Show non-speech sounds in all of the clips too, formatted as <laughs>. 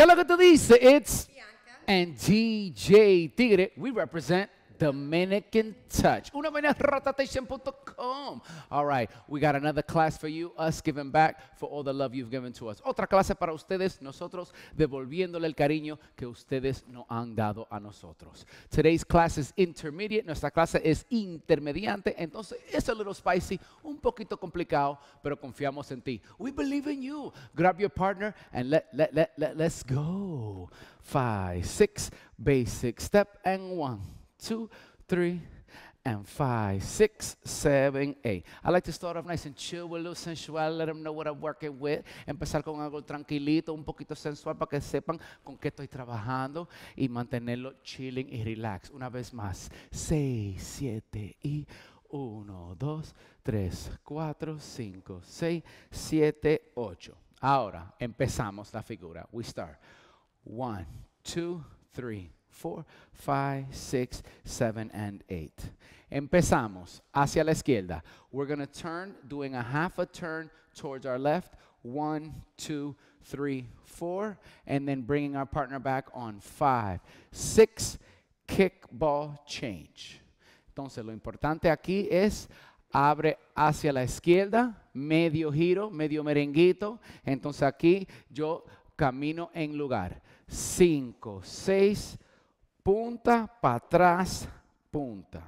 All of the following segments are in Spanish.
¿Qué es lo que tú dices? It's Bianca. and DJ Tigre. We represent Dominican Touch. Una Unamenesrotation.com. All right, we got another class for you, us giving back for all the love you've given to us. Otra clase para ustedes, nosotros devolviéndole el cariño que ustedes nos han dado a nosotros. Today's class is intermediate, nuestra clase es intermediante, entonces es a little spicy, un poquito complicado, pero confiamos en ti. We believe in you. Grab your partner and let, let, let's go. Five, six, basic step and one. 2 3 and five, six, seven, eight. I like to start off nice and chill with a little sensual, let them know what I'm working with. Empezar con algo tranquilito, un poquito sensual para que sepan con qué estoy trabajando y mantenerlo chilling y relax. Una vez más, 6, 7 y 1, 2, 3, 4, 5, 6, 7, 8. Ahora empezamos la figura. We start. 1, 2, 3, 4, 5, 6, 7, and 8. Empezamos hacia la izquierda. We're going to turn, doing a half a turn towards our left. 1, 2, 3, 4. And then bringing our partner back on 5, 6, kickball change. Entonces, lo importante aquí es, abre hacia la izquierda, medio giro, medio merenguito. Entonces, aquí yo camino en lugar. 5, 6, punta para atrás, punta.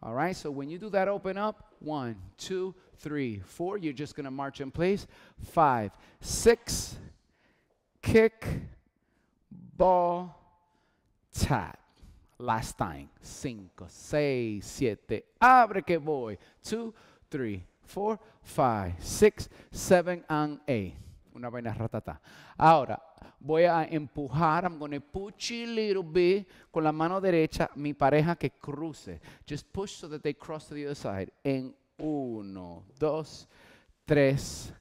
All right, so when you do that, open up. One, two, three, four. You're just going to march in place. Five, six, kick, ball, tap. Last time. Cinco, seis, siete. Abre que voy. Two, three, four, five, six, seven, and eight. Una vaina ratata. Ahora, voy a empujar, I'm going to push a little bit con la mano derecha, mi pareja que cruce. Just push so that they cross to the other side. En uno, dos, tres,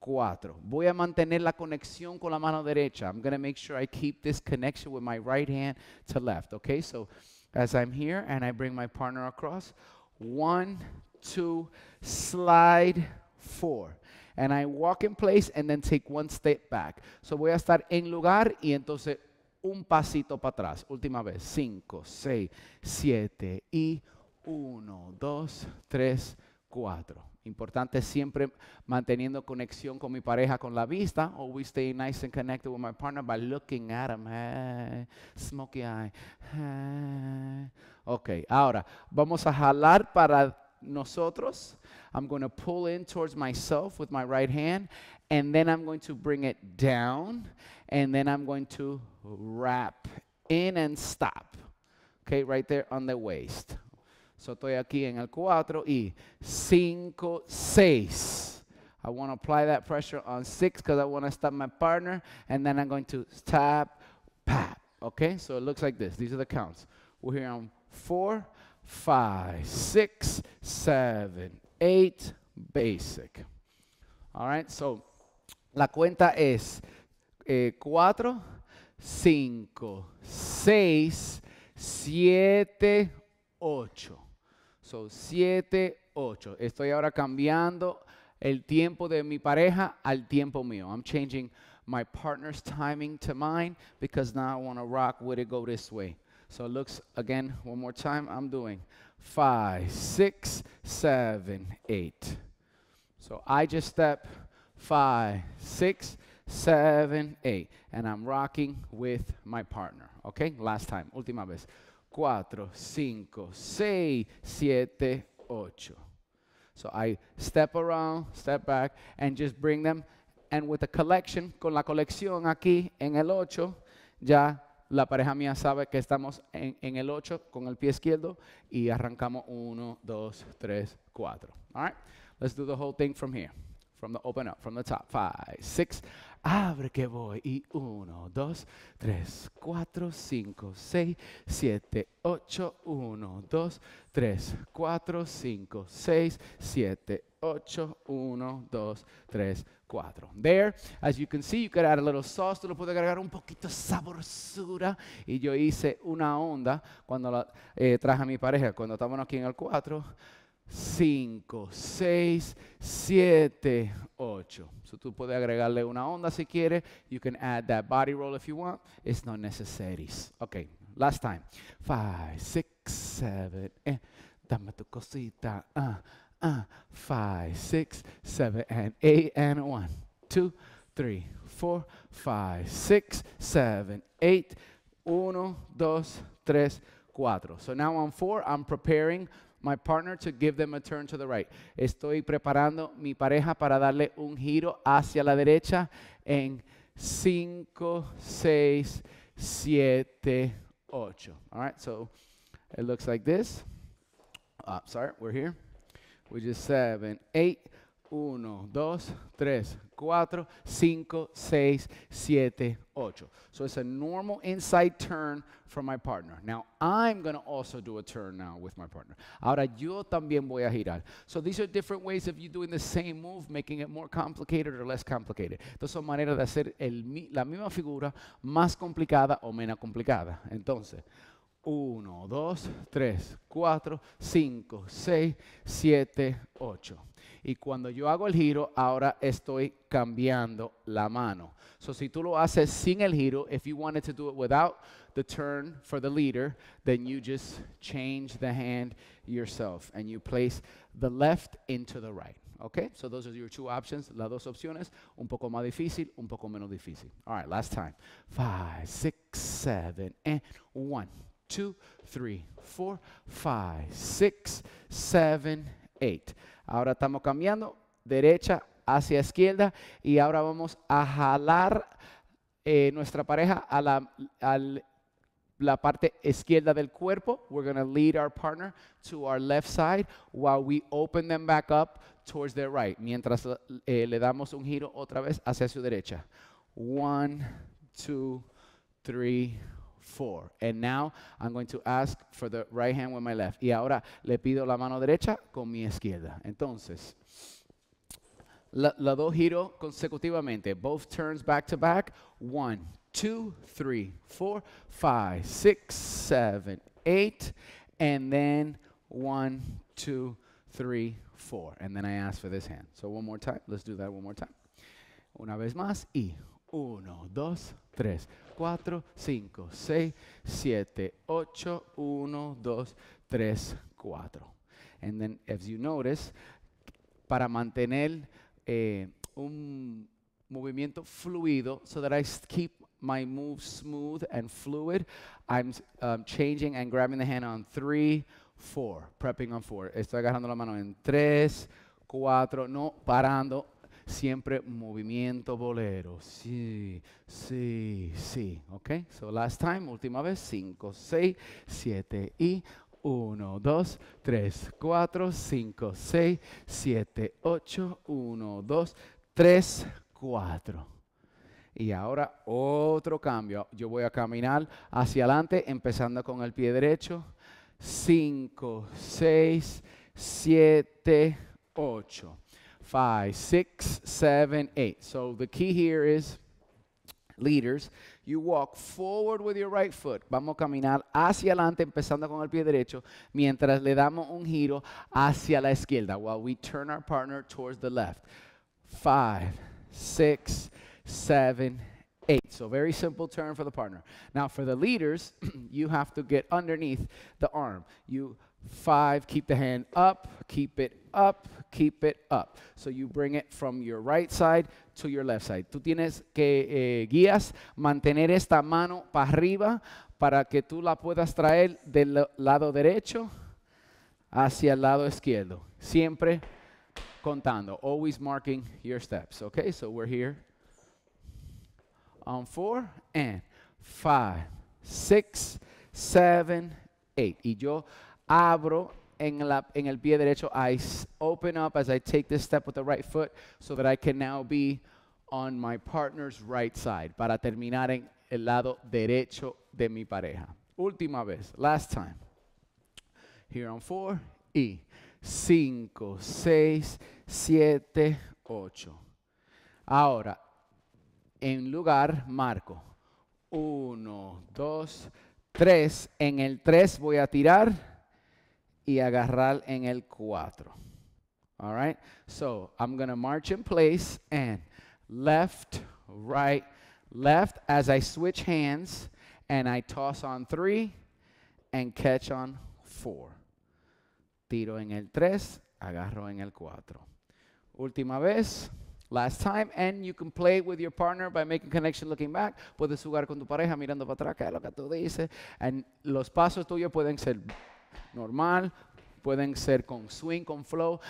cuatro. Voy a mantener la conexión con la mano derecha. I'm going to make sure I keep this connection with my right hand to left. Okay, so as I'm here and I bring my partner across, one, two, slide, four. And I walk in place and then take one step back. So voy a estar en lugar y entonces un pasito para atrás. Última vez. 5, 6, 7 y 1, 2, 3, 4. Importante siempre manteniendo conexión con mi pareja con la vista. Always stay nice and connected with my partner by looking at him. smoky eye. Okay. Ok, ahora vamos a jalar para nosotros. I'm going to pull in towards myself with my right hand, and then I'm going to bring it down, and then I'm going to wrap in and stop. Okay, right there on the waist. So estoy aquí en el cuatro y cinco, seis. I want to apply that pressure on six because I want to stop my partner, and then I'm going to tap, pat. Okay, so it looks like this. These are the counts. We're here on four, five, six, 7, 8, basic. All right, so la cuenta es 4, 5, 6, 7, 8. So 7, 8. Estoy ahora cambiando el tiempo de mi pareja al tiempo mío. I'm changing my partner's timing to mine because now I want to rock with it go this way. So it looks again one more time. I'm doing five, six, seven, eight. So I just step five, six, seven, eight. And I'm rocking with my partner. Okay? Last time. Última vez. Cuatro, cinco, seis, siete, ocho. So I step around, step back, and just bring them. And with the collection, con la colección aquí en el ocho, ya la pareja mía sabe que estamos en, el 8 con el pie izquierdo y arrancamos 1, 2, 3, 4. All right, let's do the whole thing from here. From the open up, from the top. 5, 6. Abre que voy. Y 1, 2, 3, 4, 5, 6, 7, 8. 1, 2, 3, 4, 5, 6, 7, 8. 8, 1, 2, 3, 4. There, as you can see, you can add a little sauce, tú lo puedes agregar un poquito de Y yo hice una onda cuando la, eh, traje a mi pareja, cuando estábamos aquí en el 4, 5, 6, 7, 8. So tú puedes agregarle una onda si quieres. You can add that body roll if you want. It's not necessary. ok last time. 5, 6, 7, dame tu cosita, ah. uh, five, six, seven, and eight, and one, two, three, four, five, six, seven, eight. Uno, dos, tres, cuatro. So now on four, I'm preparing my partner to give them a turn to the right. Estoy preparando mi pareja para darle un giro hacia la derecha en cinco, seis, siete, ocho. All right, so it looks like this. Uh, sorry, we're here. which is 7, 8, 1, 2, 3, 4, 5, 6, 7, 8. So it's a normal inside turn from my partner. Now I'm going to also do a turn now with my partner. Ahora yo también voy a girar. So these are different ways of you doing the same move, making it more complicated or less complicated. Entonces son maneras de hacer el, la misma figura más complicada o menos complicada. Entonces, 1, 2, 3, 4, 5, 6, 7, 8. Y cuando yo hago el giro, ahora estoy cambiando la mano. So si tú lo haces sin el giro, if you wanted to do it without the turn for the leader, then you just change the hand yourself and you place the left into the right. Okay? So those are your two options, las dos opciones, un poco más difícil, un poco menos difícil. All right, last time. Five, six, seven, and one. 2, 3, 4, 5, 6, 7, 8. Ahora estamos cambiando, derecha hacia izquierda y ahora vamos a jalar eh, nuestra pareja a la parte izquierda del cuerpo. We're going to lead our partner to our left side while we open them back up towards their right. Mientras eh, le damos un giro otra vez hacia su derecha. 1, 2, 3, four. And now I'm going to ask for the right hand with my left. Y ahora le pido la mano derecha con mi izquierda. Entonces, la, la dos giro consecutivamente. Both turns back to back. One, two, three, four, five, six, seven, eight. And then one, two, three, four. And then I ask for this hand. So one more time. Let's do that one more time. Una vez más. Y uno, dos, tres. 4, 5, 6, 7, 8, 1, 2, 3, 4. And then, if you notice, para mantener eh, un movimiento fluido, so that I keep my move smooth and fluid, I'm um, changing and grabbing the hand on 3, 4, prepping on 4. Estoy agarrando la mano en 3, 4, no parando siempre movimiento bolero. Sí, sí, sí. Ok, so last time, última vez, 5, 6, 7 y 1, 2, 3, 4, 5, 6, 7, 8, 1, 2, 3, 4. Y ahora otro cambio. Yo voy a caminar hacia adelante, empezando con el pie derecho. 5, 6, 7, 8. five, six, seven, eight. So the key here is leaders, you walk forward with your right foot. Vamos a caminar hacia adelante, empezando con el pie derecho, mientras le damos un giro hacia la izquierda, while we turn our partner towards the left. Five, six, seven, eight. So very simple turn for the partner. Now for the leaders, <clears throat> you have to get underneath the arm. You five, keep the hand up, keep it up, keep it up. So you bring it from your right side to your left side. Tú tienes que, eh, guías, mantener esta mano para arriba para que tú la puedas traer del lado derecho hacia el lado izquierdo. Siempre contando, always marking your steps. Okay, so we're here on four and five, six, seven, eight. Y yo abro en, el pie derecho. I open up as I take this step with the right foot so that I can now be on my partner's right side. Para terminar en el lado derecho de mi pareja. Última vez, last time. Here on four y cinco, seis, siete, ocho. Ahora, en lugar marco Uno, dos, tres. En el tres voy a tirar y agarrar en el 4. All right? So I'm going to march in place and left, right, left as I switch hands and I toss on three. and catch on four. Tiro en el 3, agarro en el 4. Última vez. Last time, and you can play with your partner by making connection looking back. Puedes jugar con tu pareja mirando para atrás, que es lo que tú dices. And los pasos tuyos pueden ser normal, pueden ser con swing, con flow.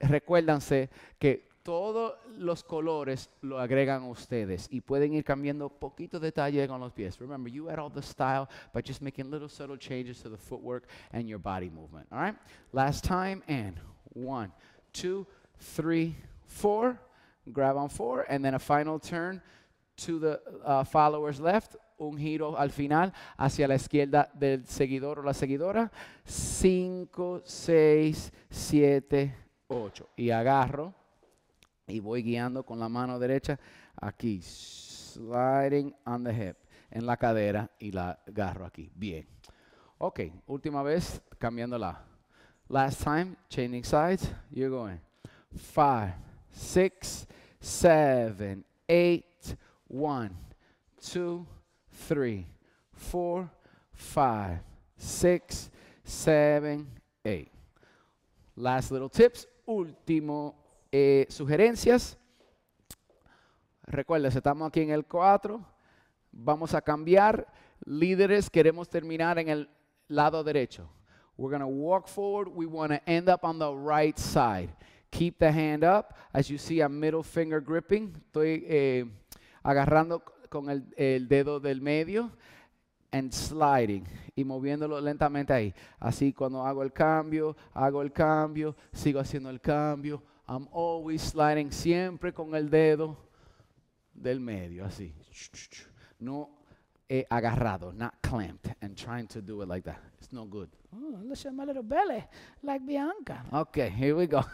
Recuérdense que todos los colores lo agregan ustedes y pueden ir cambiando poquito detalle con los pies. Remember, you add all the style by just making little subtle changes to the footwork and your body movement. All right? Last time, and one, two, three, four. Grab on four, and then a final turn to the uh, followers left. un giro al final hacia la izquierda del seguidor o la seguidora. 5, 6, 7, 8. Y agarro y voy guiando con la mano derecha aquí. Sliding on the hip, en la cadera y la agarro aquí. Bien. Ok, última vez cambiando la. Last time, changing sides. You're going. five, 6, 7, 8, 1, 2, three, four, five, six, seven, eight. Last little tips. Último eh, sugerencias. Recuerda, estamos aquí en el 4. Vamos a cambiar. Líderes, queremos terminar en el lado derecho. We're going to walk forward. We want to end up on the right side. Keep the hand up. As you see, a middle finger gripping. Estoy eh, agarrando con el, dedo del medio and sliding y moviéndolo lentamente ahí. Así cuando hago el cambio, hago el cambio, sigo haciendo el cambio. I'm always sliding siempre con el dedo del medio, así. No agarrado, not clamped and trying to do it like that. It's no good. Oh, look my little belly, like Bianca. Okay, here we go. <laughs>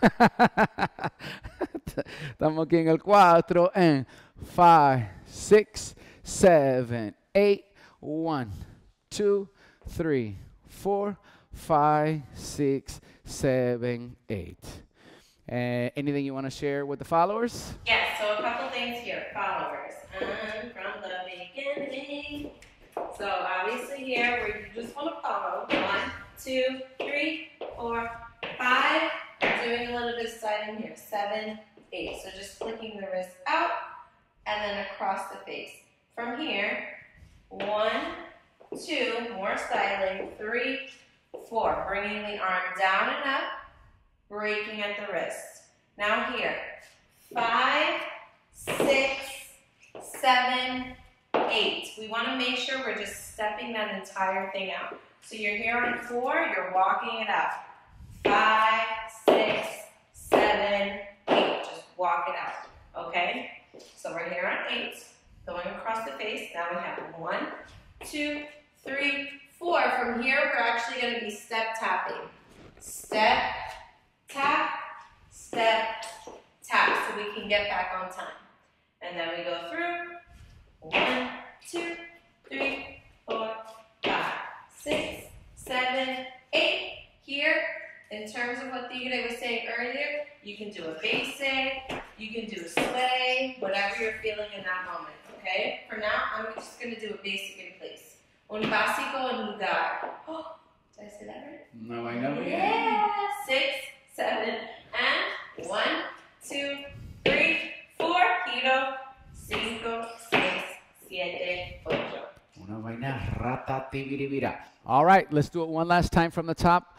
Estamos aquí en el 4 en five, six, seven, eight. One, two, three, four, five, six, seven, eight. Uh, anything you want to share with the followers? Yes, so a couple things here. Followers. I'm from the beginning. So obviously here where you just want to follow. One, two, three, four, five. Doing a little bit of sliding here. Seven, eight. So just flicking the wrist out and then across the face. From here, one, two, more styling, three, four. Bringing the arm down and up, breaking at the wrist. Now here, five, six, seven, eight. We wanna make sure we're just stepping that entire thing out. So you're here on four, you're walking it out. Five, six, seven, eight. Just walk it out, okay? So we're here on eight, going across the face. Now we have one, two, three, four. From here, we're actually gonna be step tapping. Step, tap, step, tap, so we can get back on time. And then we go through, one, two, three, four, five, six, seven, eight. Here, in terms of what Theoday was saying earlier, you can do a basic, you can do a sway, whatever you're feeling in that moment, okay? For now, I'm just gonna do a basic in place. Un básico en lugar. Oh, did I say that right? No, I know. Yeah, six, seven, and one, two, three, four, giro, cinco, seis, siete, ocho. Una vaina rata, All right, let's do it one last time from the top.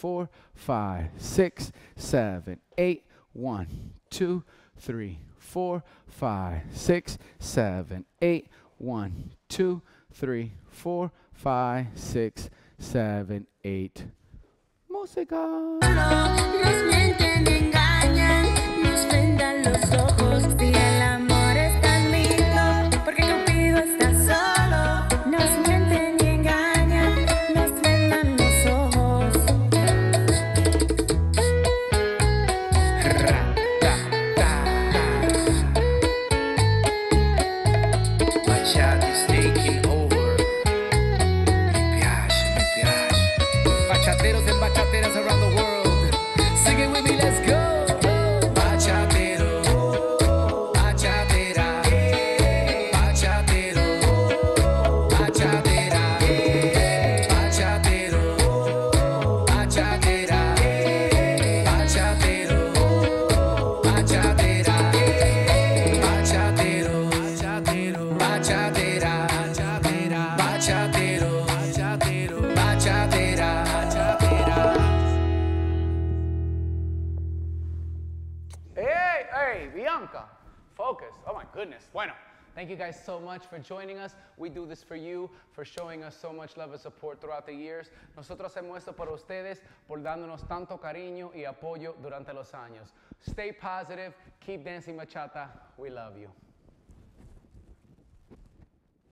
four, five, six, seven, eight. One, two, three, four, five, six, seven, eight. One, two, three, four, five, six, seven, eight. Música. shot. Hey, hey, Bianca, focus. Oh my goodness. Bueno. Thank you guys so much for joining us. We do this for you, for showing us so much love and support throughout the years. Nosotros hacemos esto para ustedes, por dándonos tanto cariño y apoyo durante los años. Stay positive, keep dancing bachata. We love you.